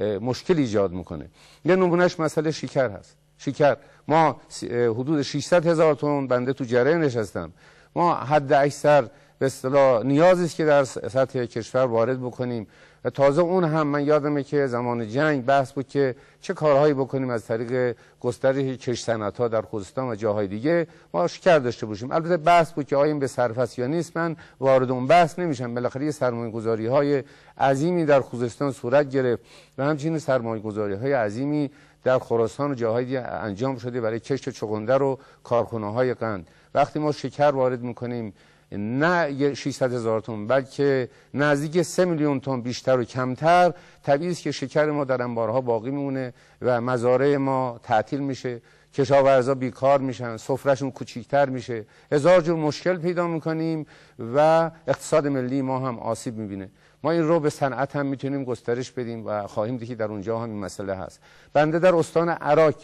مشکل ایجاد میکنه یه نمونهش مسئله شکر هست شکر ما حدود 600 هزار تون بنده تو جره نشستم ما حد اکثر به اصطلاح نیازی است که در سطح کشور وارد بکنیم و تازه اون هم من یادمه که زمان جنگ بحث بود که چه کارهایی بکنیم از طریق گسترش کش ها در خوزستان و جاهای دیگه ما شکر داشته باشیم البته بحث بود که آیم به صرف یا نیست من وارد اون بحث نمیشم بالاخره سرمایه گذاری های عظیمی در خوزستان صورت گرفت و همچنین سرمایه گذاری های عظیمی در خراسان و جاهای دیگه انجام شده برای کشت چغندر و کارخونه های قند وقتی ما شکر وارد میکنیم نه 600 هزار تن بلکه نزدیک 3 میلیون تن بیشتر و کمتر طبیعی است که شکر ما در انبارها باقی میمونه و مزارع ما تعطیل میشه کشاورزا بیکار میشن سفرهشون کوچیکتر میشه هزار جور مشکل پیدا میکنیم و اقتصاد ملی ما هم آسیب میبینه ما این رو به صنعت هم میتونیم گسترش بدیم و خواهیم دید که در اونجا هم این مسئله هست بنده در استان عراق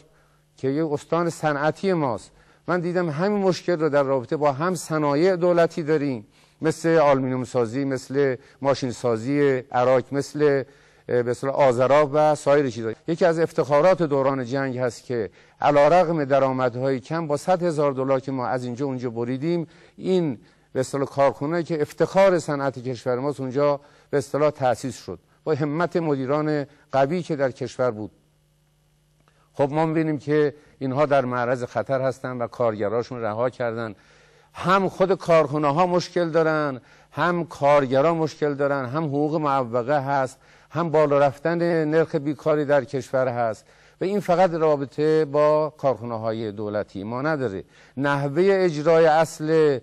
که یه استان صنعتی ماست من دیدم همین مشکل رو در رابطه با هم صنایع دولتی داریم مثل آلمینیوم سازی مثل ماشین سازی عراق مثل به و سایر چیزا یکی از افتخارات دوران جنگ هست که علی رغم درآمدهای کم با 100 هزار دلار که ما از اینجا اونجا بریدیم این به اصطلاح کارخونه که افتخار صنعت کشور ماست اونجا به اصطلاح شد با همت مدیران قوی که در کشور بود خب ما می‌بینیم که اینها در معرض خطر هستند و کارگراشون رها کردن هم خود کارخونه ها مشکل دارن هم کارگرا مشکل دارن هم حقوق معوقه هست هم بالا رفتن نرخ بیکاری در کشور هست و این فقط رابطه با کارخونه های دولتی ما نداره نحوه اجرای اصل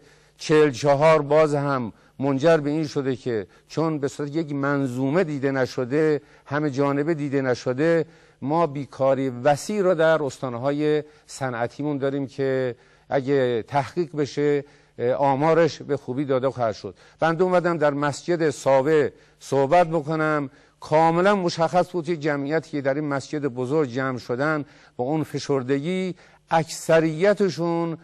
چهار باز هم منجر به این شده که چون به صورت یک منظومه دیده نشده همه جانبه دیده نشده ما بیکاری وسیع را در استانهای صنعتیمون داریم که اگه تحقیق بشه آمارش به خوبی داده خواهد شد بنده اومدم در مسجد ساوه صحبت بکنم کاملا مشخص بود که جمعیت که در این مسجد بزرگ جمع شدن و اون فشردگی اکثریتشون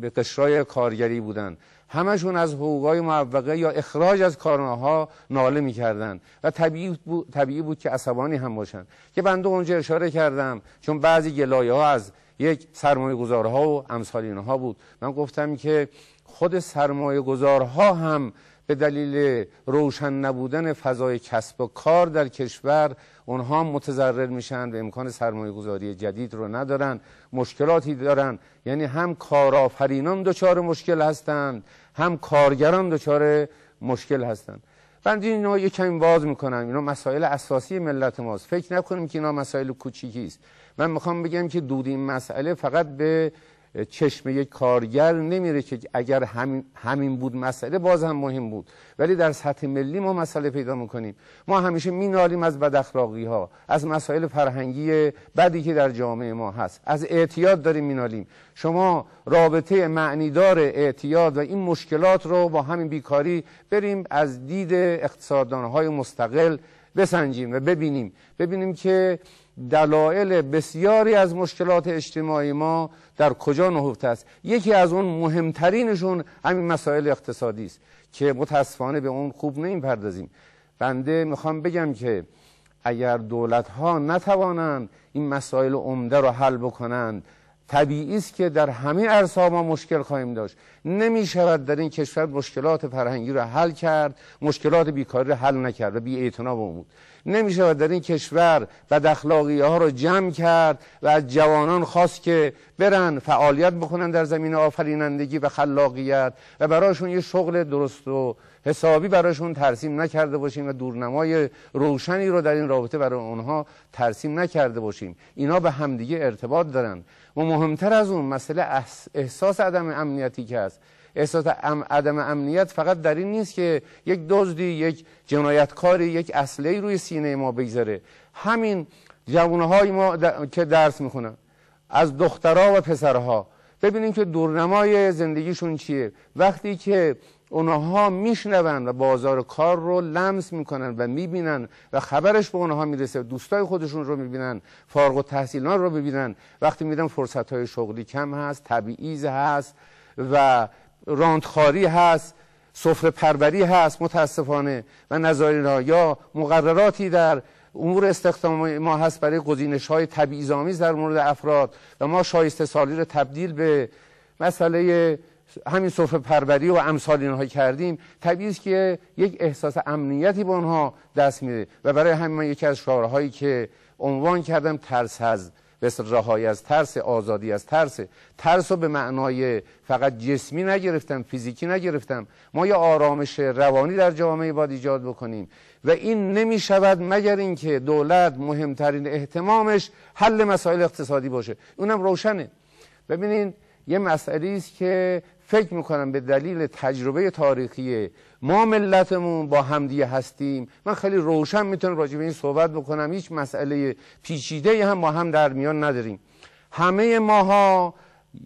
به قشرای کارگری بودن همشون از حقوقای معوقه یا اخراج از کارناها ناله میکردند و طبیعی بود, طبیعی بود که عصبانی هم باشند. که بنده اونجا اشاره کردم چون بعضی گلایه ها از یک سرمایه گذارها و امثال اینها بود من گفتم که خود سرمایه گذارها هم به دلیل روشن نبودن فضای کسب و کار در کشور اونها متضرر میشن و امکان سرمایه گذاری جدید رو ندارن مشکلاتی دارن یعنی هم کارآفرینان دچار مشکل هستند هم کارگران دچار مشکل هستند بنده اینا یک کمی باز میکنم اینا مسائل اساسی ملت ماست فکر نکنیم که اینا مسائل کوچیکی است من میخوام بگم که دود این مسئله فقط به چشم یک کارگر نمیره که اگر همین, همین بود مسئله باز هم مهم بود ولی در سطح ملی ما مسئله پیدا میکنیم ما همیشه مینالیم از اخلاقی ها از مسائل فرهنگی بدی که در جامعه ما هست از اعتیاد داریم مینالیم شما رابطه معنیدار اعتیاد و این مشکلات رو با همین بیکاری بریم از دید اقتصاددانهای مستقل بسنجیم و ببینیم ببینیم که دلایل بسیاری از مشکلات اجتماعی ما در کجا نهفته است یکی از اون مهمترینشون همین مسائل اقتصادی است که متاسفانه به اون خوب نمیپردازیم بنده میخوام بگم که اگر دولت ها نتوانند این مسائل عمده رو حل بکنند طبیعی است که در همه ها ما مشکل خواهیم داشت نمی شود در این کشور مشکلات فرهنگی را حل کرد مشکلات بیکاری را حل نکرد و بی اعتناب بود نمی شود در این کشور و رو ها را جمع کرد و از جوانان خواست که برن فعالیت بکنن در زمین آفرینندگی و خلاقیت و برایشون یه شغل درست و حسابی براشون ترسیم نکرده باشیم و دورنمای روشنی رو در این رابطه برای اونها ترسیم نکرده باشیم اینا به همدیگه ارتباط دارن و مهمتر از اون مسئله احساس عدم امنیتی که هست احساس عدم امنیت فقط در این نیست که یک دزدی یک جنایتکاری یک اصلی روی سینه ما بگذاره همین جوانهای ما که درس میخونن از دخترها و پسرها ببینیم که دورنمای زندگیشون چیه وقتی که اونها میشنون و بازار کار رو لمس میکنن و میبینن و خبرش به اونها میرسه دوستای خودشون رو میبینن فارغ و تحصیلان رو میبینن وقتی میرن فرصت های شغلی کم هست تبعیض هست و راندخاری هست صفر پروری هست متاسفانه و نظارین یا مقرراتی در امور استخدام ما هست برای گزینش های تبعیض‌آمیز در مورد افراد و ما شایسته سالی رو تبدیل به مسئله همین صفحه پروری و امثال اینها کردیم طبیعی است که یک احساس امنیتی به آنها دست میده و برای همین من یکی از شعارهایی که عنوان کردم ترس از رهایی از ترس آزادی از ترس ترس رو به معنای فقط جسمی نگرفتم فیزیکی نگرفتم ما یه آرامش روانی در جامعه باید ایجاد بکنیم و این نمی شود مگر اینکه دولت مهمترین احتمامش حل مسائل اقتصادی باشه اونم روشنه ببینین یه مسئله است که فکر میکنم به دلیل تجربه تاریخی ما ملتمون با همدیه هستیم من خیلی روشن میتونم راجع به این صحبت بکنم هیچ مسئله پیچیده هم با هم در میان نداریم همه ماها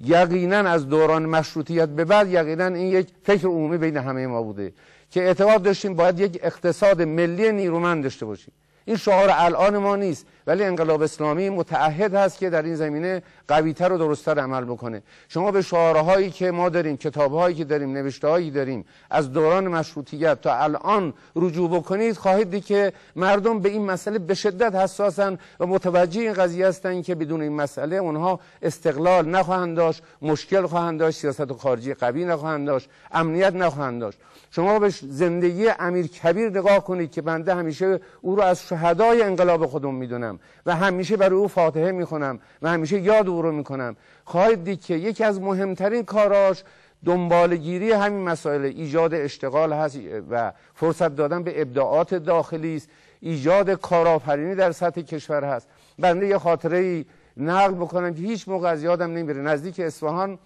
یقینا از دوران مشروطیت به بعد یقینا این یک فکر عمومی بین همه ما بوده که اعتقاد داشتیم باید یک اقتصاد ملی نیرومند داشته باشیم این شعار الان ما نیست ولی انقلاب اسلامی متعهد هست که در این زمینه قویتر و درستتر عمل بکنه شما به شعارهایی که ما داریم کتابهایی که داریم نوشتههایی داریم از دوران مشروطیت تا الان رجوع بکنید خواهید دید که مردم به این مسئله به شدت حساسن و متوجه این قضیه هستند که بدون این مسئله اونها استقلال نخواهند داشت مشکل خواهند داشت سیاست خارجی قوی نخواهند داشت امنیت نخواهند داشت شما به زندگی امیر کبیر نگاه کنید که بنده همیشه او رو از هدای انقلاب خودم میدونم و همیشه برای او فاتحه میخونم و همیشه یاد او رو میکنم خواهید دید که یکی از مهمترین کاراش دنبالگیری همین مسائل ایجاد اشتغال هست و فرصت دادن به ابداعات داخلی است ایجاد کارآفرینی در سطح کشور هست بنده یه خاطره ای نقل بکنم که هیچ موقع از یادم نمیره نزدیک اصفهان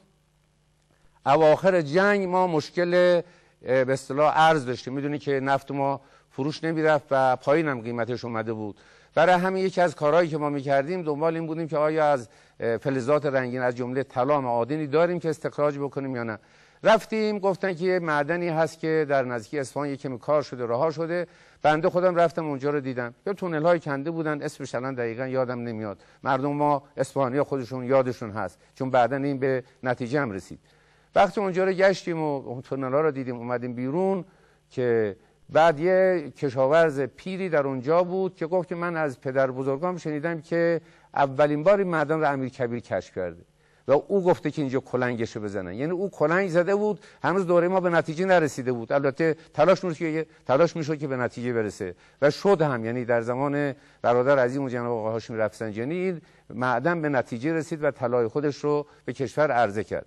اواخر جنگ ما مشکل به اصطلاح ارز داشتیم میدونی که نفت ما فروش نمی رفت و پایین هم قیمتش اومده بود برای همین یکی از کارهایی که ما میکردیم دنبال این بودیم که آیا از فلزات رنگین از جمله طلا معادنی داریم که استخراج بکنیم یا نه رفتیم گفتن که یه معدنی هست که در نزدیکی اصفهان یکم کار شده رها شده بنده خودم رفتم اونجا رو دیدم یه تونل های کنده بودن اسمش الان دقیقا یادم نمیاد مردم ما اصفهانی خودشون یادشون هست چون بعدا این به نتیجه هم رسید وقتی اونجا رو گشتیم و اون تونلا رو دیدیم اومدیم بیرون که بعد یه کشاورز پیری در اونجا بود که گفت که من از پدر بزرگام شنیدم که اولین باری معدن رو امیر کبیر کرده و او گفته که اینجا کلنگشو بزنن یعنی او کلنگ زده بود هنوز دوره ما به نتیجه نرسیده بود البته تلاش میشد که تلاش میشد که به نتیجه برسه و شد هم یعنی در زمان برادر عظیم و جناب آقا هاشمی رفسنجانی معدن به نتیجه رسید و طلای خودش رو به کشور عرضه کرد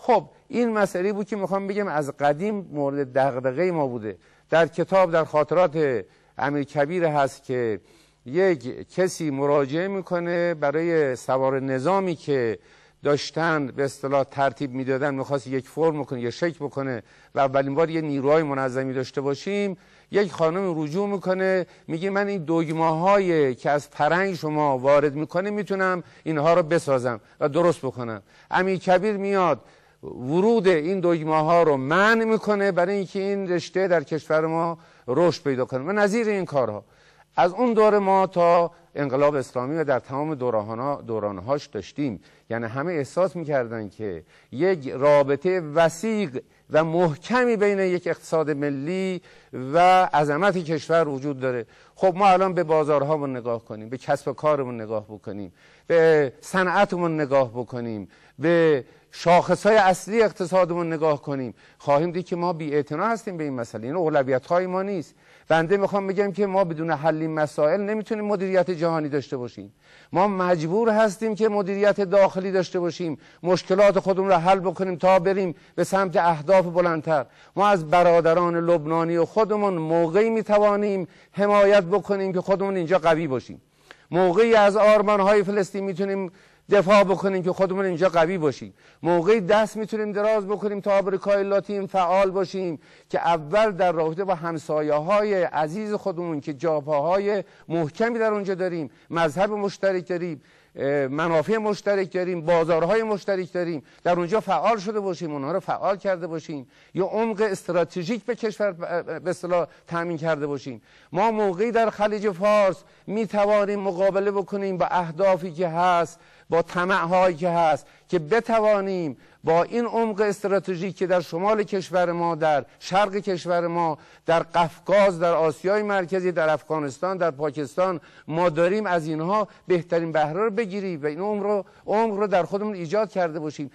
خب این مسئله بود که میخوام بگم از قدیم مورد دغدغه ما بوده در کتاب در خاطرات امیر کبیر هست که یک کسی مراجعه میکنه برای سوار نظامی که داشتن به اصطلاح ترتیب میدادن میخواست یک فرم بکنه یا شک بکنه و اولین بار یه نیروهای منظمی داشته باشیم یک خانم رجوع میکنه میگه من این دگماهای که از پرنگ شما وارد میکنه میتونم اینها رو بسازم و درست بکنم امیر کبیر میاد ورود این دوگما ها رو منع میکنه برای اینکه این رشته در کشور ما رشد پیدا کنه و نظیر این کارها از اون دور ما تا انقلاب اسلامی و در تمام دورانهاش داشتیم یعنی همه احساس میکردن که یک رابطه وسیق و محکمی بین یک اقتصاد ملی و عظمت کشور وجود داره خب ما الان به بازارهامون نگاه کنیم به کسب و کارمون نگاه بکنیم به صنعتمون نگاه بکنیم به های اصلی اقتصادمون نگاه کنیم خواهیم دید که ما بی هستیم به این مسئله این یعنی اولویت های ما نیست بنده میخوام بگم که ما بدون حل مسائل نمیتونیم مدیریت جهانی داشته باشیم ما مجبور هستیم که مدیریت داخلی داشته باشیم مشکلات خودمون را حل بکنیم تا بریم به سمت اهداف بلندتر ما از برادران لبنانی و خودمون موقعی میتوانیم حمایت بکنیم که خودمون اینجا قوی باشیم موقعی از آرمان های فلسطین میتونیم دفاع بکنیم که خودمون اینجا قوی باشیم موقعی دست میتونیم دراز بکنیم تا آمریکای لاتین فعال باشیم که اول در رابطه با همسایه های عزیز خودمون که های محکمی در اونجا داریم مذهب مشترک داریم منافع مشترک داریم بازارهای مشترک داریم در اونجا فعال شده باشیم اونها رو فعال کرده باشیم یا عمق استراتژیک به کشور به اصطلاح کرده باشیم ما موقعی در خلیج فارس می توانیم مقابله بکنیم با اهدافی که هست با هایی که هست که بتوانیم با این عمق استراتژیک که در شمال کشور ما در شرق کشور ما در قفقاز در آسیای مرکزی در افغانستان در پاکستان ما داریم از اینها بهترین بهره رو بگیریم و این عمر رو, رو در خودمون ایجاد کرده باشیم